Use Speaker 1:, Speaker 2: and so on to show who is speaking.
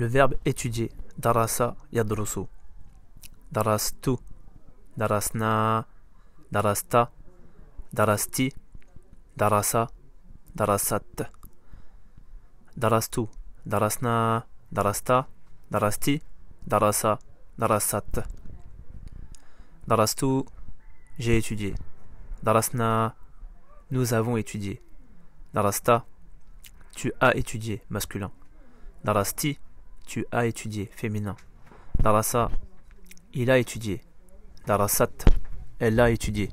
Speaker 1: le verbe étudier. Darasa yadrosu. Darastu. Darasna. Darasta. Darasti. Darasa. Darasat. Darastu. Darasna. Darasta. Darasti. Darasa. Darasat. Darastu. J'ai étudié. Darasna. Nous avons étudié. Darasta. Tu as étudié masculin. Darasti tu as étudié, féminin. Darasa, il a étudié. Darasat, elle a étudié.